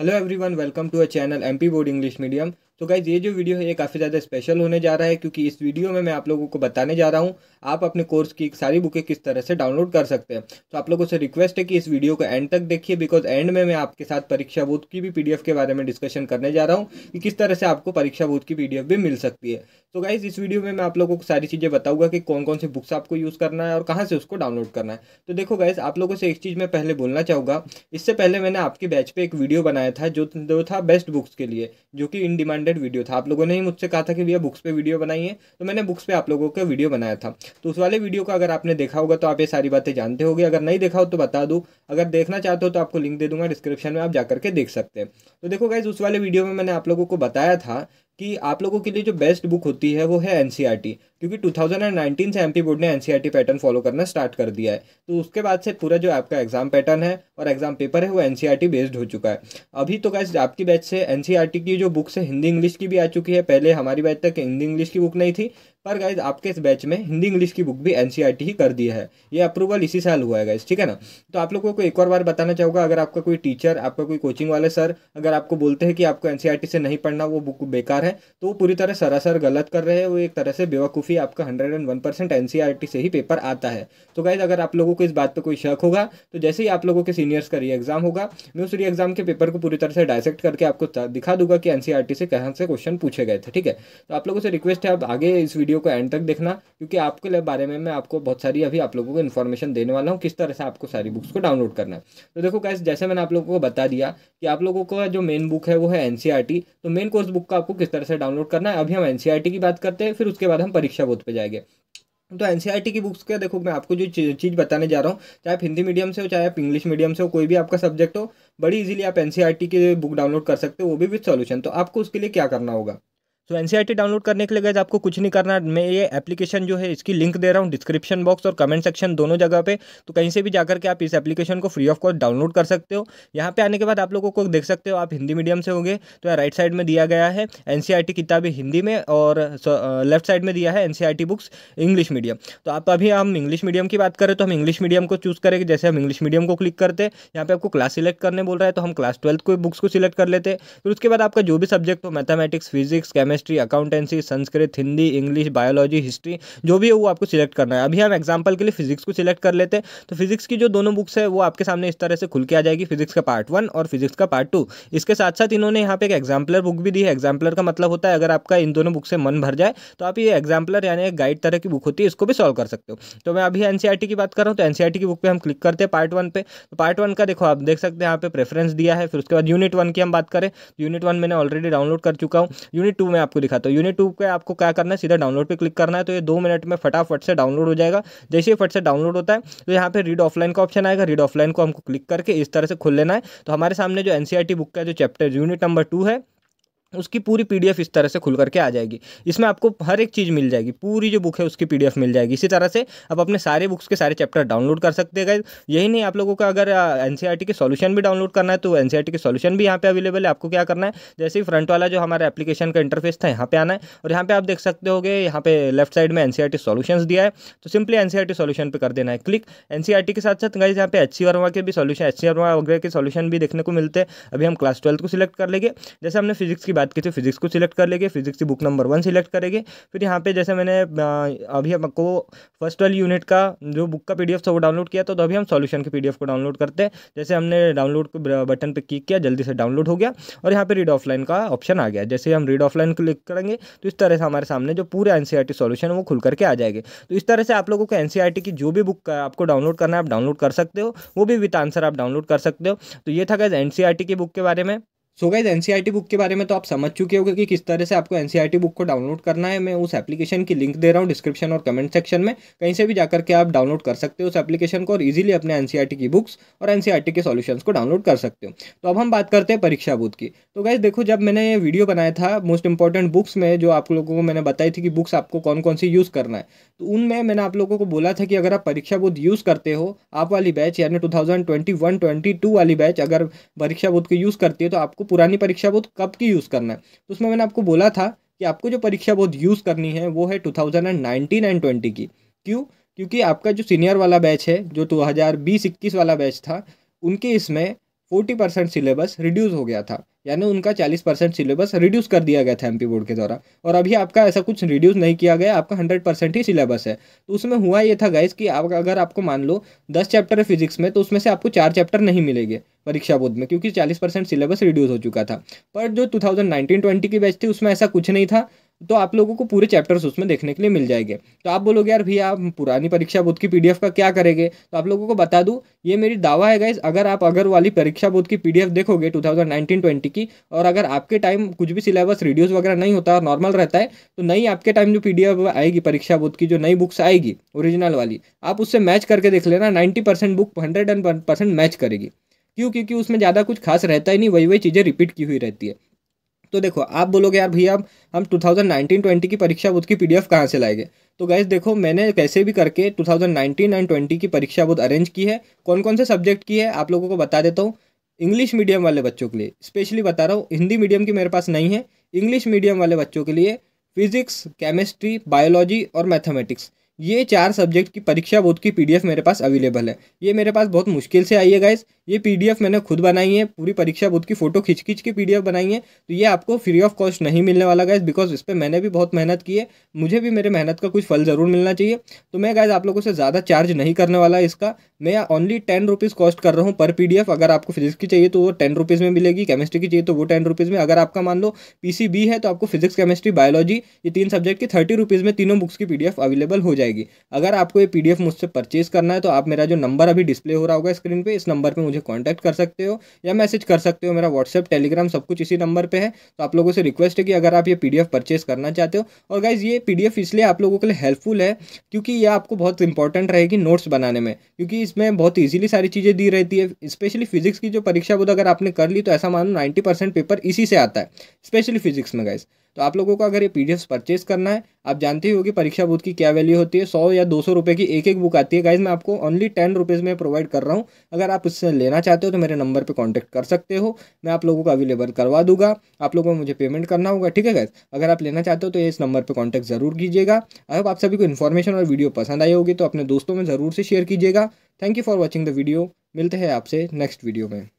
Hello everyone, welcome to our channel MP Board English Medium. तो guys ये जो video है ये काफ़ी ज़्यादा स्पेशल होने जा रहा है क्योंकि इस वीडियो में मैं आप लोगों को बताने जा रहा हूँ आप अपने कोर्स की सारी बुकें किस तरह से डाउनलोड कर सकते हैं तो आप लोगों से रिक्वेस्ट है कि इस वीडियो को एंड तक देखिए बिकॉज एंड में मैं आपके साथ परीक्षा बोध की भी पीडीएफ के बारे में डिस्कशन करने जा रहा हूँ कि किस तरह से आपको परीक्षा बोध की पीडीएफ भी मिल सकती है तो गाइज़ इस वीडियो में मैं आप लोगों को सारी चीज़ें बताऊंगा कि कौन कौन सी बुक्स आपको यूज़ करना है और कहाँ से उसको डाउनलोड करना है तो देखो गाइज़ आप लोगों से एक चीज़ मैं पहले बोलना चाहूँगा इससे पहले मैंने आपके बैच पे एक वीडियो बनाया था जो जो था बेस्ट बुक्स के लिए जो कि इन डिमांडेड रिलेटेड वीडियो था आप लोगों ने ही मुझसे कहा था कि भैया बुक्स पे वीडियो बनाई है तो मैंने बुक्स पे आप लोगों का वीडियो बनाया था तो उस वाले वीडियो का अगर आपने देखा होगा तो आप ये सारी बातें जानते होगे अगर नहीं देखा हो तो बता दूँ अगर देखना चाहते हो तो आपको लिंक दे दूंगा डिस्क्रिप्शन में आप जाकर के देख सकते हैं तो देखो गाइज उस वाले वीडियो में मैंने आप लोगों को बताया था कि आप लोगों के लिए जो बेस्ट बुक होती है वो है एन e क्योंकि 2019 से एम बोर्ड ने एन पैटर्न फॉलो करना स्टार्ट कर दिया है तो उसके बाद से पूरा जो आपका एग्जाम पैटर्न है और एग्जाम पेपर है वो एन बेस्ड e हो चुका है अभी तो गैस आपकी बैच से एन e की जो बुक्स है हिंदी इंग्लिश की भी आ चुकी है पहले हमारी बैच तक हिंदी इंग्लिश की बुक नहीं थी पर गाइज आपके इस बैच में हिंदी इंग्लिश की बुक भी एन e ही कर दी है ये अप्रूवल इसी साल हुआ है गाइज ठीक है ना तो आप लोगों को एक और बार बताना चाहूँगा अगर आपका कोई टीचर आपका कोई कोचिंग वाले सर अगर आपको बोलते हैं कि आपको एन e से नहीं पढ़ना वो बुक बेकार है तो वो पूरी तरह सरासर गलत कर रहे हैं वो एक तरह से बेवकूफ़ी आपका हंड्रेड एंड वन परसेंट से ही पेपर आता है तो गाइज अगर आप लोगों को इस बात पर कोई शक होगा तो जैसे ही आप लोगों के सीनियर्स का री एग्जाम होगा मैं उस री एग्जाम के पेपर को पूरी तरह से डायसेक्ट करके आपको दिखा दूंगा कि एन e से कहाँ से क्वेश्चन पूछे गए थे ठीक है तो आप लोगों से रिक्वेस्ट है आप आगे इस वीडियो वीडियो को एंड तक देखना क्योंकि आपके बारे में मैं आपको बहुत सारी अभी आप लोगों को इन्फॉर्मेशन देने वाला हूँ किस तरह से आपको सारी बुक्स को डाउनलोड करना है तो देखो कैसे जैसे मैंने आप लोगों को बता दिया कि आप लोगों का जो मेन बुक है वो है एन e तो मेन कोर्स बुक का आपको किस तरह से डाउनलोड करना है अभी हम एन e की बात करते हैं फिर उसके बाद हम परीक्षा बोध पर जाएंगे तो एन e की बुक्स का देखो मैं आपको जो चीज़ बताने जा रहा हूँ चाहे आप हिंदी मीडियम से हो चाहे आप इंग्लिश मीडियम से हो कोई भी आपका सब्जेक्ट हो बड़ी इजीली आप एन की बुक डाउनलोड कर सकते हो वो भी विद सॉल्यूशन तो आपको उसके लिए क्या करना होगा तो एन डाउनलोड e करने के लिए गए आपको कुछ नहीं करना मैं ये एप्लीकेशन जो है इसकी लिंक दे रहा हूँ डिस्क्रिप्शन बॉक्स और कमेंट सेक्शन दोनों जगह पे तो कहीं से भी जाकर के आप इस एप्लीकेशन को फ्री ऑफ कॉस्ट डाउनलोड कर सकते हो यहाँ पे आने के बाद आप लोगों को देख सकते हो आप हिंदी मीडियम से होंगे तो यहाँ राइट साइड में दिया गया है एन e किताबें हिंदी में और लेफ्ट साइड में दिया है एन बुक्स इंग्लिश मीडियम तो आप अभी हम इंग्लिश मीडियम की बात करें तो हम इंग्लिश मीडियम को चूज़ करेंगे जैसे हम इंग्लिश मीडियम को क्लिक करते हैं यहाँ पे आपको क्लास सिलेक्ट करने बोल रहा है तो हम क्लास ट्वेल्थ को बुक्स को सिलेक्ट कर लेते फिर उसके बाद आपका जो भी सब्जेक्ट हो mathematics physics chemistry chemistry accountancy Sanskrit Hindi English biology history जो भी है वो आपको सिलेक्ट करना है अभी हम एग्जाम्पल के लिए फिजिक्स को सिलेक्ट कर लेते हैं तो फिजिक्स की जो दोनों बुक्स है वो आपके सामने इस तरह से खुल के आ जाएगी फिजिक्स का पार्ट वन और फिजिक्स का पार्ट टू इसके साथ साथ इन्होंने यहाँ पे एक एग्जाम्पलर बुक भी दी है एग्जाम्पलर का मतलब होता है अगर आपका इन दोनों बुक से मन भर जाए तो आप ये एग्जाम्पलर यानी एक गाइड तरह की बुक होती है इसको भी सॉल्व कर सकते हो तो मैं अभी एन e की बात कर रहा हूँ तो एन e की बुक पर हम क्लिक करते हैं पार्ट वन पे तो पार्ट वन का देखो आप देख सकते हैं यहाँ पे प्रेफरेंस दिया है फिर उसके बाद यूनिट वन की हम बात करें यूनिट तो वन मैंने ऑलरेडी डाउनलोड कर चुका हूँ यूनिट टू में आप आपको दिखाता हूँ यूनिट टू पर आपको क्या करना है सीधा डाउनलोड पर क्लिक करना है तो ये दो मिनट में फटाफट से डाउनलोड हो जाएगा जैसे ही फट से डाउनलोड होता है तो यहाँ पर रीड ऑफलाइन का ऑप्शन आएगा रीड ऑफलाइन को हमको क्लिक करके इस तरह से खुल लेना है तो हमारे सामने जो एनसीआर बुक e का जो चैप्टर यूनिट नंबर टू है उसकी पूरी पीडीएफ इस तरह से खुल करके आ जाएगी इसमें आपको हर एक चीज़ मिल जाएगी पूरी जो बुक है उसकी पीडीएफ मिल जाएगी इसी तरह से आप अपने सारे बुक्स के सारे चैप्टर डाउनलोड कर सकते हैं यही नहीं आप लोगों का अगर एन के सॉल्यूशन भी डाउनलोड करना है तो एन के सॉल्यूशन भी यहाँ पे अवेलेबल है आपको क्या करना है जैसे ही फ्रंट वाला जो हमारा एप्लीकेशन का इंटरफेस था यहाँ पे आना है और यहाँ पर आप देख सकते हो यहाँ पे लेफ्ट साइड में एन सी दिया है तो सिंपली एन सी पे कर देना है क्लिक एन के साथ साथ गाइज यहाँ पे एच वर्मा के भी सोल्यूशन एच वर्मा वगैरह के सॉल्यूशन भी देखने को मिलते हैं अभी हम क्लास ट्वेल्थ को सिलेक्ट कर लेंगे जैसे हमने फिजिक्स की बात की थी फिजिक्स को सिलेक्ट कर लेंगे फिजिक्स की बुक नंबर वन सिलेक्ट करेंगे फिर यहाँ पे जैसे मैंने अभी आपको फर्स्ट वाली यूनिट का जो बुक का पीडीएफ था वो डाउनलोड किया था तो अभी हम सॉल्यूशन के पीडीएफ को डाउनलोड करते हैं जैसे हमने डाउनलोड बटन पर क्लिक किया जल्दी से डाउनलोड हो गया और यहाँ पर रीड ऑफलाइन का ऑप्शन आ गया जैसे हम रीड ऑफलाइन क्लिक करेंगे तो इस तरह से हमारे सामने जो पूरे एन सॉल्यूशन e है वो खुल करके आ जाएंगे तो इस तरह से आप लोगों को एन e की जो भी बुक आपको डाउनलोड करना है आप डाउनलोड कर सकते हो वो भी विथ आंसर आप डाउनलोड कर सकते हो तो ये था गैस एन e की बुक के बारे में सो गाइज एन बुक के बारे में तो आप समझ चुके होंगे कि किस तरह से आपको एन बुक e को डाउनलोड करना है मैं उस एप्लीकेशन की लिंक दे रहा हूँ डिस्क्रिप्शन और कमेंट सेक्शन में कहीं से भी जाकर के आप डाउनलोड कर सकते हो उस एप्लीकेशन को और इजीली अपने एन e की बुक्स और एन e के सॉल्यूशंस को डाउनलोड कर सकते हो तो अब हम बात करते हैं परीक्षा बुद्ध की तो गाइज देखो जब मैंने ये वीडियो बनाया था मोस्ट इंपॉर्टेंट बुक्स में जो आप लोगों को मैंने बताई थी कि बुक्स आपको कौन कौन सी यूज़ करना है तो उनमें मैंने आप लोगों को बोला था कि अगर आप परीक्षा बुद्ध यूज़ करते हो आप वाली बैच यानी टू थाउजेंड वाली बैच अगर परीक्षा बुद्ध को यूज़ करती है तो आपको पुरानी परीक्षा बोध कब की यूज़ करना है तो उसमें मैंने आपको बोला था कि आपको जो परीक्षा बोध यूज़ करनी है वो है two thousand and nineteen and twenty की क्यों क्योंकि आपका जो सीनियर वाला बैच है जो दो हज़ार बीस इक्कीस वाला बैच था उनके इसमें फोर्टी परसेंट सिलेबस रिड्यूस हो गया था यानी उनका चालीस परसेंट सिलेबस रिड्यूस कर दिया गया था एमपी बोर्ड के द्वारा और अभी आपका ऐसा कुछ रिड्यूस नहीं किया गया आपका हंड्रेड परसेंट ही सिलेबस है तो उसमें हुआ ये था गैस कि आप अगर आपको मान लो दस चैप्टर है फिजिक्स में तो उसमें से आपको चार चैप्टर नहीं मिलेंगे परीक्षा बोर्ड में क्योंकि चालीस परसेंट सिलेबस रिड्यूस हो चुका था पर जो टू थाउजेंड नाइनटीन ट्वेंटी की बैच थी उसमें ऐसा कुछ नहीं था तो आप लोगों को पूरे चैप्टर्स उसमें देखने के लिए मिल जाएंगे तो आप बोलोगे यार भैया आप पुरानी परीक्षा बोध की पीडीएफ का क्या करेंगे तो आप लोगों को बता दूँ ये मेरी दावा है गाइज अगर आप अगर वाली परीक्षा बोध की पीडीएफ देखोगे 2019-20 की और अगर आपके टाइम कुछ भी सिलेबस रिड्यूस वगैरह नहीं होता और नॉर्मल रहता है तो नई आपके टाइम जो पी आएगी परीक्षा बोध की जो नई बुक्स आएगी ओरिजिनल वाली आप उससे मैच करके देख लेना नाइन्टी बुक हंड्रेड मैच करेगी क्यों क्योंकि उसमें ज़्यादा कुछ खास रहता ही नहीं वही वही चीज़ें रिपीट की हुई रहती है तो देखो आप बोलोगे यार भैया हम टू थाउजेंड की परीक्षा बुद्ध की पी कहाँ से लाएंगे तो गैस देखो मैंने कैसे भी करके 2019 एंड 20 की परीक्षा बुद्ध अरेंज की है कौन कौन से सब्जेक्ट की है आप लोगों को बता देता हूँ इंग्लिश मीडियम वाले बच्चों के लिए स्पेशली बता रहा हूँ हिंदी मीडियम की मेरे पास नहीं है इंग्लिश मीडियम वाले बच्चों के लिए फिजिक्स केमिस्ट्री बायोलॉजी और मैथमेटिक्स ये चार सब्जेक्ट की परीक्षा बोर्ड की पीडीएफ मेरे पास अवेलेबल है ये मेरे पास बहुत मुश्किल से आई है गाइस ये पीडीएफ मैंने खुद बनाई है पूरी परीक्षा बोर्ड की फ़ोटो खींच खींच के पीडीएफ बनाई है तो ये आपको फ्री ऑफ कॉस्ट नहीं मिलने वाला गाइस बिकॉज इस पर मैंने भी बहुत मेहनत की है मुझे भी मेरे मेहनत का कुछ फल ज़रूर मिलना चाहिए तो मैं गाइज आप लोगों से ज़्यादा चार्ज नहीं करने वाला इसका मैं ओनली टेन रुपीज़ कॉस्ट कर रहा हूँ पर पी अगर आपको फिजिक्स की चाहिए तो वो टेन रुपीज़ में मिलेगी केमिस्ट्री की चाहिए तो वो टेन रुपीज़ में अगर आपका मान लो पी है तो आपको फिजिक्स केमिस्ट्री बायोलॉजी ये तीन सब्जेक्ट की थर्टी रुपीज़ में तीनों बुक्स की पी अवेलेबल हो जाएगी जाएगी अगर आपको ये पी मुझसे परचेज करना है तो आप मेरा जो नंबर अभी डिस्प्ले हो रहा होगा स्क्रीन पर इस नंबर पर मुझे कॉन्टैक्ट कर सकते हो या मैसेज कर सकते हो मेरा व्हाट्सअप टेलीग्राम सब कुछ इसी नंबर पर है तो आप लोगों से रिक्वेस्ट है कि अगर आप ये पी परचेज करना चाहते हो और गाइज ये पी इसलिए आप लोगों के लिए हेल्पफुल है क्योंकि ये आपको बहुत इंपॉर्टेंट रहेगी नोट्स बनाने में क्योंकि इसमें बहुत ईजिली सारी चीज़ें दी रहती है स्पेशली फिजिक्स की जो परीक्षा बोध अगर आपने कर ली तो ऐसा मानो नाइन्टी परसेंट पेपर इसी से आता है स्पेशली फिजिक्स में गाइज तो आप लोगों को अगर ये पी परचेस करना है आप जानते ही होगी परीक्षा बुद्ध की क्या वैल्यू होती है सौ या दो सौ रुपये की एक एक बुक आती है गाइज मैं आपको ओनली टेन रुपीज़ में प्रोवाइड कर रहा हूँ अगर आप इससे लेना चाहते हो तो मेरे नंबर पर कॉन्टैक्ट कर सकते हो मैं आप लोगों को अवेलेबल करवा दूंगा आप लोगों को मुझे पेमेंट करना होगा ठीक है गाइज अगर आप लेना चाहते हो तो इस नंबर पर कॉन्टैक्ट ज़रूर कीजिएगा अगर आप सभी को इन्फॉर्मेशन और वीडियो पसंद आई होगी तो अपने दोस्तों में ज़रूर से शेयर कीजिएगा thank you for watching the video मिलते हैं आपसे नेक्स्ट वीडियो में